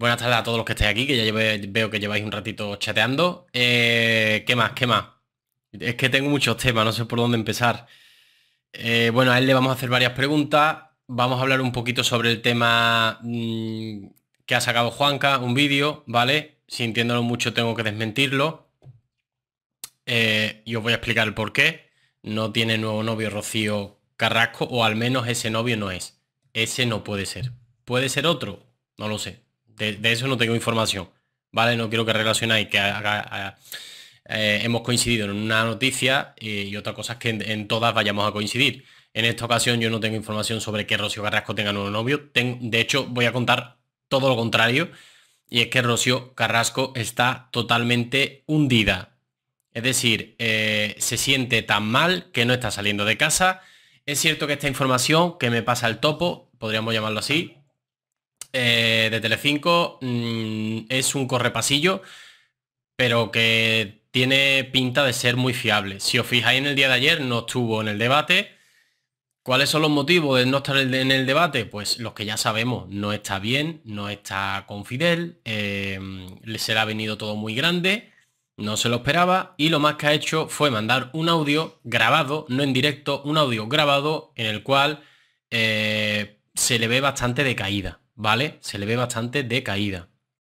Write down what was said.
Buenas tardes a todos los que estáis aquí, que ya veo que lleváis un ratito chateando. Eh, ¿Qué más? ¿Qué más? Es que tengo muchos temas, no sé por dónde empezar. Eh, bueno, a él le vamos a hacer varias preguntas. Vamos a hablar un poquito sobre el tema mm, que ha sacado Juanca, un vídeo, ¿vale? Sintiéndolo mucho tengo que desmentirlo. Eh, y os voy a explicar el por qué. No tiene nuevo novio Rocío Carrasco, o al menos ese novio no es. Ese no puede ser. ¿Puede ser otro? No lo sé de, eso no tengo información, ¿vale? No quiero que relacionáis que eh, hemos coincidido en una noticia y otra cosa es que en, todas vayamos a coincidir. En esta ocasión yo no tengo información sobre que Rocío Carrasco tenga nuevo novio. de hecho, voy a contar todo lo contrario. Y es que Rocío Carrasco está totalmente hundida. Es decir, eh, se siente tan mal que no está saliendo de casa. Es cierto que esta información que me pasa el topo, podríamos llamarlo así, eh, de Telecinco 5 mm, es un correpasillo, pero que tiene pinta de ser muy fiable. Si os fijáis en el día de ayer, no estuvo en el debate. ¿Cuáles son los motivos de no estar en el debate? Pues los que ya sabemos, no está bien, no está con Fidel, em, le será venido todo muy grande, no se lo esperaba y lo más que ha hecho fue mandar un audio grabado, no en directo, un audio grabado en el cual eh, se le ve bastante decaída. ¿vale? Se le ve bastante decaída.